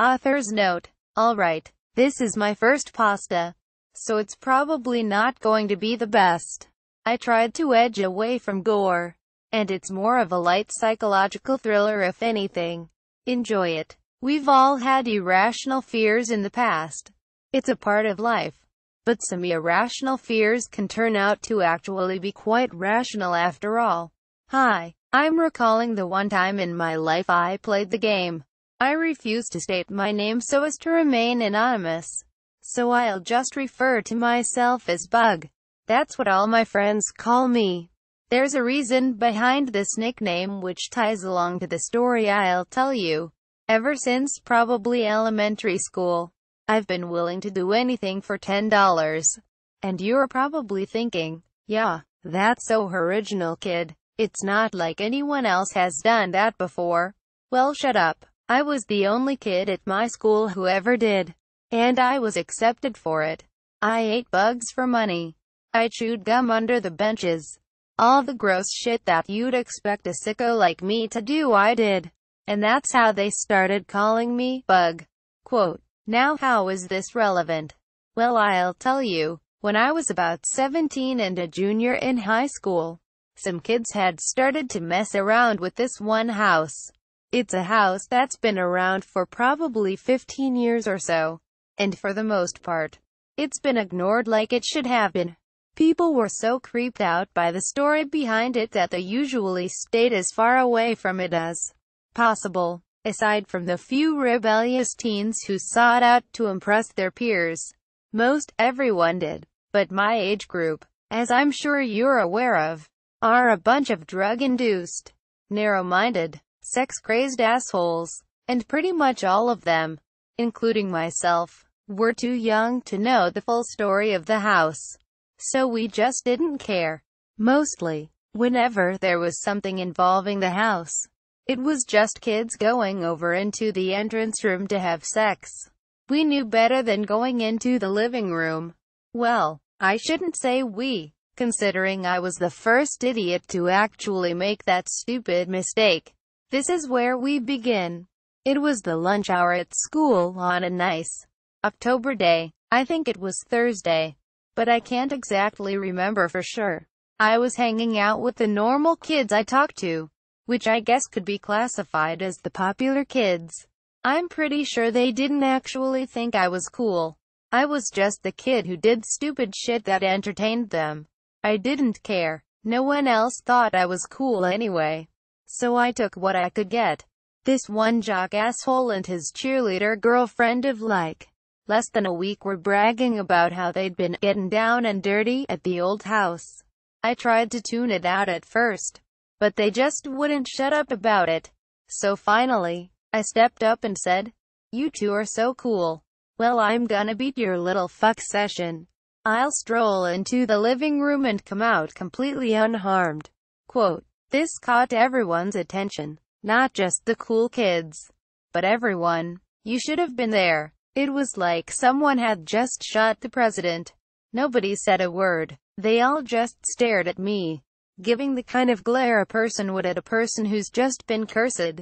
Author's note. Alright, this is my first pasta. So it's probably not going to be the best. I tried to edge away from gore. And it's more of a light psychological thriller if anything. Enjoy it. We've all had irrational fears in the past. It's a part of life. But some irrational fears can turn out to actually be quite rational after all. Hi, I'm recalling the one time in my life I played the game. I refuse to state my name so as to remain anonymous. So I'll just refer to myself as Bug. That's what all my friends call me. There's a reason behind this nickname which ties along to the story I'll tell you. Ever since probably elementary school, I've been willing to do anything for $10. And you're probably thinking, yeah, that's so original kid. It's not like anyone else has done that before. Well shut up. I was the only kid at my school who ever did. And I was accepted for it. I ate bugs for money. I chewed gum under the benches. All the gross shit that you'd expect a sicko like me to do I did. And that's how they started calling me, Bug. Quote. Now how is this relevant? Well I'll tell you. When I was about 17 and a junior in high school, some kids had started to mess around with this one house. It's a house that's been around for probably 15 years or so. And for the most part, it's been ignored like it should have been. People were so creeped out by the story behind it that they usually stayed as far away from it as possible. Aside from the few rebellious teens who sought out to impress their peers, most everyone did. But my age group, as I'm sure you're aware of, are a bunch of drug-induced, narrow-minded, sex-crazed assholes. And pretty much all of them, including myself, were too young to know the full story of the house. So we just didn't care. Mostly, whenever there was something involving the house, it was just kids going over into the entrance room to have sex. We knew better than going into the living room. Well, I shouldn't say we, considering I was the first idiot to actually make that stupid mistake. This is where we begin. It was the lunch hour at school on a nice October day. I think it was Thursday, but I can't exactly remember for sure. I was hanging out with the normal kids I talked to, which I guess could be classified as the popular kids. I'm pretty sure they didn't actually think I was cool. I was just the kid who did stupid shit that entertained them. I didn't care. No one else thought I was cool anyway so I took what I could get. This one jock asshole and his cheerleader girlfriend of like less than a week were bragging about how they'd been getting down and dirty at the old house. I tried to tune it out at first, but they just wouldn't shut up about it. So finally, I stepped up and said, you two are so cool. Well I'm gonna beat your little fuck session. I'll stroll into the living room and come out completely unharmed. Quote, this caught everyone's attention. Not just the cool kids, but everyone. You should have been there. It was like someone had just shot the president. Nobody said a word. They all just stared at me, giving the kind of glare a person would at a person who's just been cursed.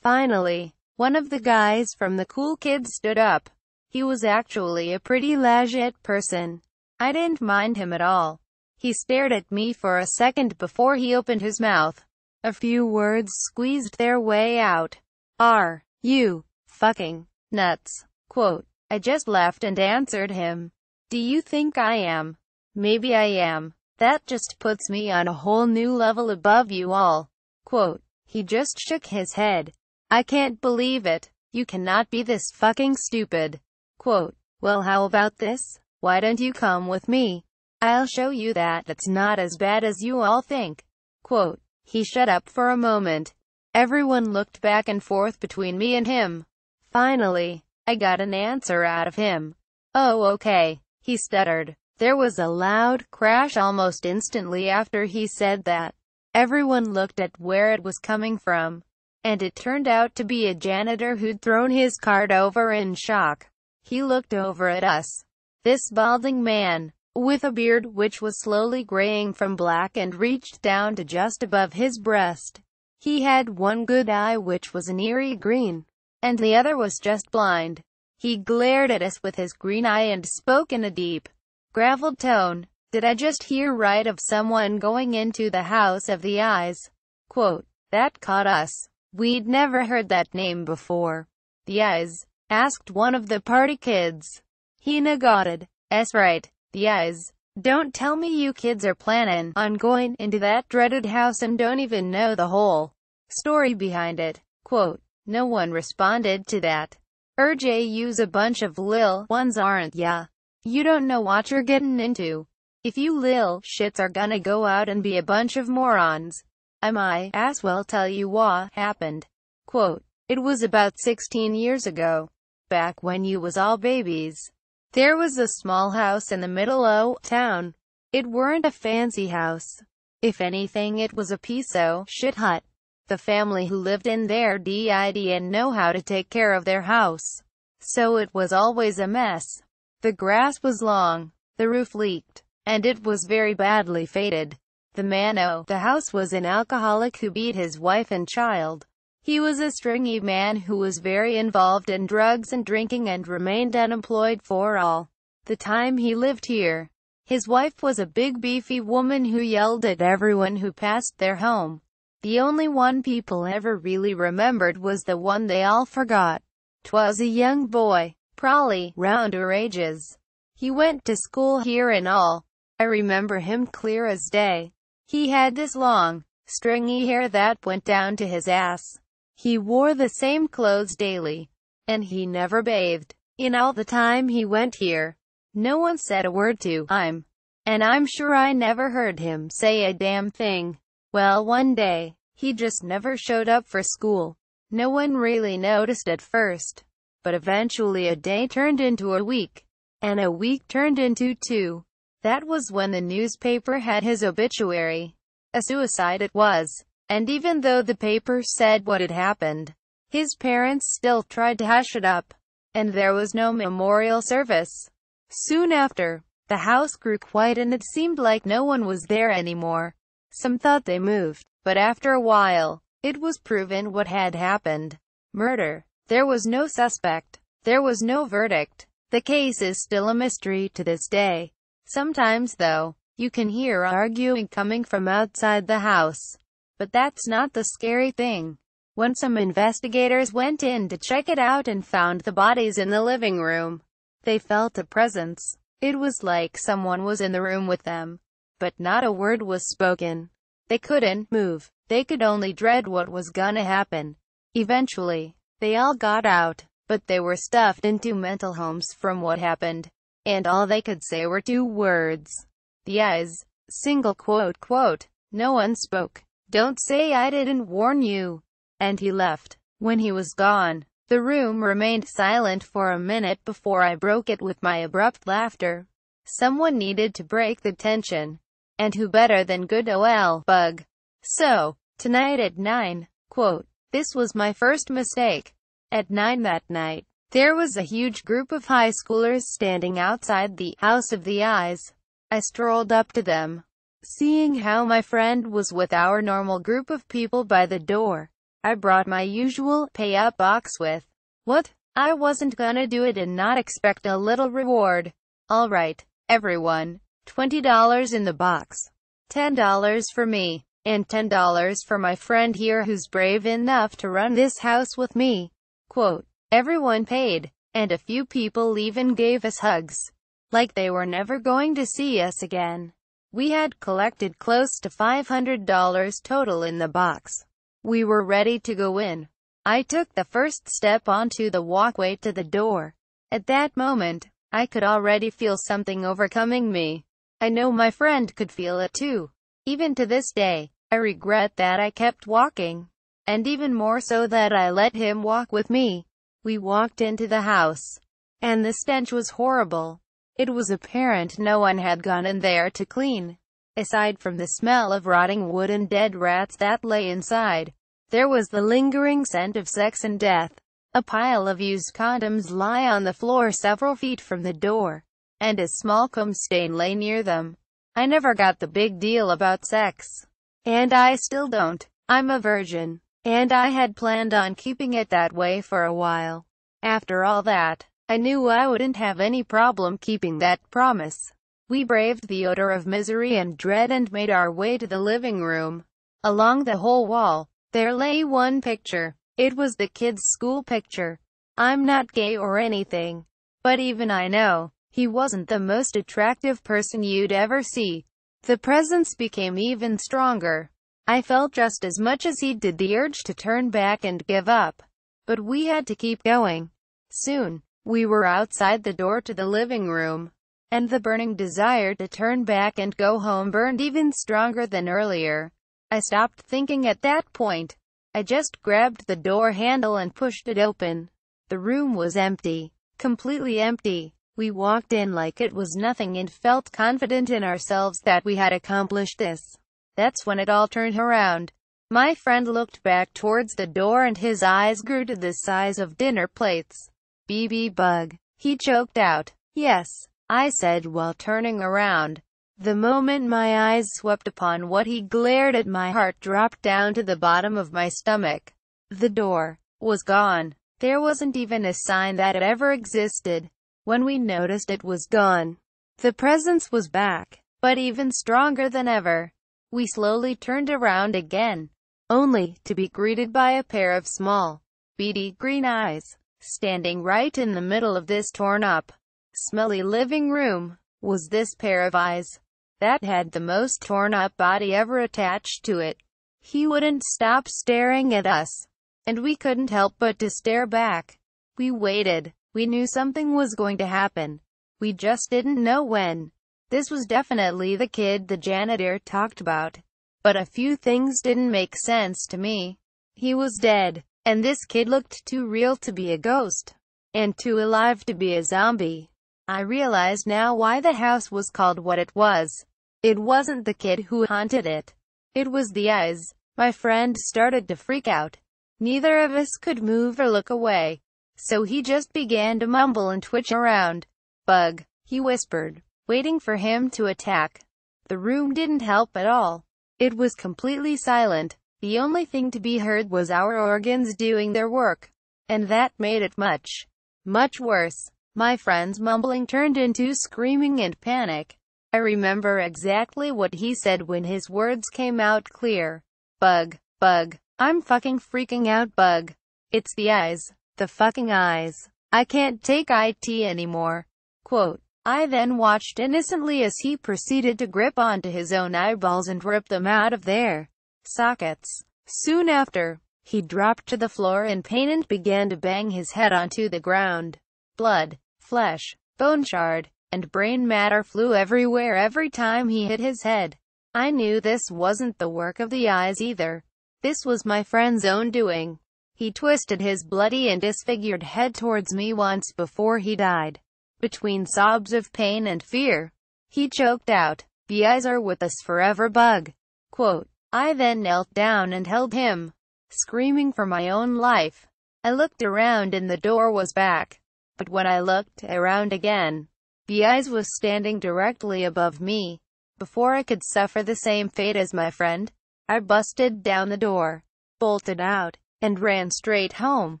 Finally, one of the guys from the cool kids stood up. He was actually a pretty legit person. I didn't mind him at all. He stared at me for a second before he opened his mouth. A few words squeezed their way out. Are you fucking nuts? Quote. I just laughed and answered him. Do you think I am? Maybe I am. That just puts me on a whole new level above you all. Quote. He just shook his head. I can't believe it. You cannot be this fucking stupid. Quote. Well how about this? Why don't you come with me? I'll show you that that's not as bad as you all think. Quote. He shut up for a moment. Everyone looked back and forth between me and him. Finally, I got an answer out of him. Oh okay, he stuttered. There was a loud crash almost instantly after he said that. Everyone looked at where it was coming from, and it turned out to be a janitor who'd thrown his card over in shock. He looked over at us. This balding man, with a beard which was slowly graying from black and reached down to just above his breast. He had one good eye which was an eerie green, and the other was just blind. He glared at us with his green eye and spoke in a deep, graveled tone. Did I just hear right of someone going into the house of the eyes? Quote, that caught us. We'd never heard that name before. The eyes, asked one of the party kids. He nodded. S right. The eyes. Don't tell me you kids are planning on going into that dreaded house and don't even know the whole story behind it. Quote, no one responded to that. RJ use a bunch of lil ones aren't ya. You don't know what you're getting into. If you lil shits are gonna go out and be a bunch of morons. I might as well tell you what happened. Quote, it was about 16 years ago. Back when you was all babies. There was a small house in the middle o' town. It weren't a fancy house. If anything it was a piece o' shit hut. The family who lived in there did and know how to take care of their house. So it was always a mess. The grass was long, the roof leaked, and it was very badly faded. The man o' the house was an alcoholic who beat his wife and child. He was a stringy man who was very involved in drugs and drinking and remained unemployed for all the time he lived here. His wife was a big beefy woman who yelled at everyone who passed their home. The only one people ever really remembered was the one they all forgot. Twas a young boy, probably, round our ages. He went to school here and all. I remember him clear as day. He had this long, stringy hair that went down to his ass. He wore the same clothes daily, and he never bathed. In all the time he went here, no one said a word to him, and I'm sure I never heard him say a damn thing. Well, one day, he just never showed up for school. No one really noticed at first, but eventually a day turned into a week, and a week turned into two. That was when the newspaper had his obituary. A suicide it was. And even though the paper said what had happened, his parents still tried to hush it up, and there was no memorial service. Soon after, the house grew quiet and it seemed like no one was there anymore. Some thought they moved, but after a while, it was proven what had happened. Murder. There was no suspect. There was no verdict. The case is still a mystery to this day. Sometimes though, you can hear arguing coming from outside the house. But that's not the scary thing. When some investigators went in to check it out and found the bodies in the living room, they felt a presence. It was like someone was in the room with them. But not a word was spoken. They couldn't move. They could only dread what was gonna happen. Eventually, they all got out, but they were stuffed into mental homes from what happened. And all they could say were two words. The eyes. Single quote quote. No one spoke. Don't say I didn't warn you. And he left. When he was gone, the room remained silent for a minute before I broke it with my abrupt laughter. Someone needed to break the tension. And who better than good OL bug? So, tonight at 9, quote, this was my first mistake. At 9 that night, there was a huge group of high schoolers standing outside the House of the Eyes. I strolled up to them, Seeing how my friend was with our normal group of people by the door, I brought my usual pay-up box with. What? I wasn't gonna do it and not expect a little reward. Alright, everyone. $20 in the box. $10 for me. And $10 for my friend here who's brave enough to run this house with me. Quote, everyone paid, and a few people even gave us hugs. Like they were never going to see us again. We had collected close to $500 total in the box. We were ready to go in. I took the first step onto the walkway to the door. At that moment, I could already feel something overcoming me. I know my friend could feel it too. Even to this day, I regret that I kept walking. And even more so that I let him walk with me. We walked into the house. And the stench was horrible. It was apparent no one had gone in there to clean. Aside from the smell of rotting wood and dead rats that lay inside, there was the lingering scent of sex and death. A pile of used condoms lay on the floor several feet from the door, and a small cum stain lay near them. I never got the big deal about sex. And I still don't. I'm a virgin. And I had planned on keeping it that way for a while. After all that, I knew I wouldn't have any problem keeping that promise. We braved the odor of misery and dread and made our way to the living room. Along the whole wall, there lay one picture. It was the kid's school picture. I'm not gay or anything. But even I know, he wasn't the most attractive person you'd ever see. The presence became even stronger. I felt just as much as he did the urge to turn back and give up. But we had to keep going. Soon, we were outside the door to the living room, and the burning desire to turn back and go home burned even stronger than earlier. I stopped thinking at that point. I just grabbed the door handle and pushed it open. The room was empty. Completely empty. We walked in like it was nothing and felt confident in ourselves that we had accomplished this. That's when it all turned around. My friend looked back towards the door and his eyes grew to the size of dinner plates. BB Bug, he choked out. Yes, I said while turning around. The moment my eyes swept upon what he glared at my heart dropped down to the bottom of my stomach. The door was gone. There wasn't even a sign that it ever existed. When we noticed it was gone, the presence was back, but even stronger than ever. We slowly turned around again, only to be greeted by a pair of small, beady green eyes. Standing right in the middle of this torn-up, smelly living room, was this pair of eyes that had the most torn-up body ever attached to it. He wouldn't stop staring at us, and we couldn't help but to stare back. We waited. We knew something was going to happen. We just didn't know when. This was definitely the kid the janitor talked about. But a few things didn't make sense to me. He was dead. And this kid looked too real to be a ghost. And too alive to be a zombie. I realize now why the house was called what it was. It wasn't the kid who haunted it. It was the eyes. My friend started to freak out. Neither of us could move or look away. So he just began to mumble and twitch around. Bug, he whispered, waiting for him to attack. The room didn't help at all. It was completely silent. The only thing to be heard was our organs doing their work. And that made it much, much worse. My friend's mumbling turned into screaming and panic. I remember exactly what he said when his words came out clear. Bug, bug, I'm fucking freaking out bug. It's the eyes, the fucking eyes. I can't take IT anymore. Quote. I then watched innocently as he proceeded to grip onto his own eyeballs and rip them out of there sockets. Soon after, he dropped to the floor in pain and began to bang his head onto the ground. Blood, flesh, bone shard, and brain matter flew everywhere every time he hit his head. I knew this wasn't the work of the eyes either. This was my friend's own doing. He twisted his bloody and disfigured head towards me once before he died. Between sobs of pain and fear, he choked out, the eyes are with us forever bug. Quote, I then knelt down and held him, screaming for my own life. I looked around and the door was back. But when I looked around again, the eyes was standing directly above me. Before I could suffer the same fate as my friend, I busted down the door, bolted out, and ran straight home,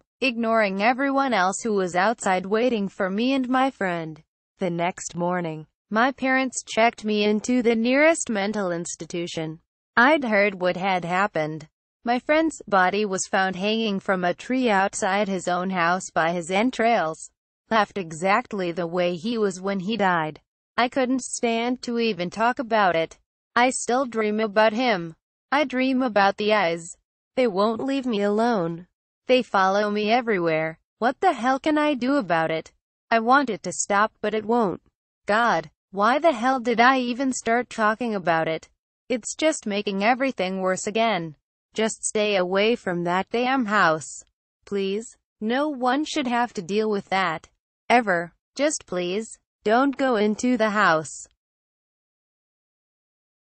ignoring everyone else who was outside waiting for me and my friend. The next morning, my parents checked me into the nearest mental institution. I'd heard what had happened. My friend's body was found hanging from a tree outside his own house by his entrails, left exactly the way he was when he died. I couldn't stand to even talk about it. I still dream about him. I dream about the eyes. They won't leave me alone. They follow me everywhere. What the hell can I do about it? I want it to stop but it won't. God, why the hell did I even start talking about it? It's just making everything worse again. Just stay away from that damn house. Please. No one should have to deal with that. Ever. Just please. Don't go into the house.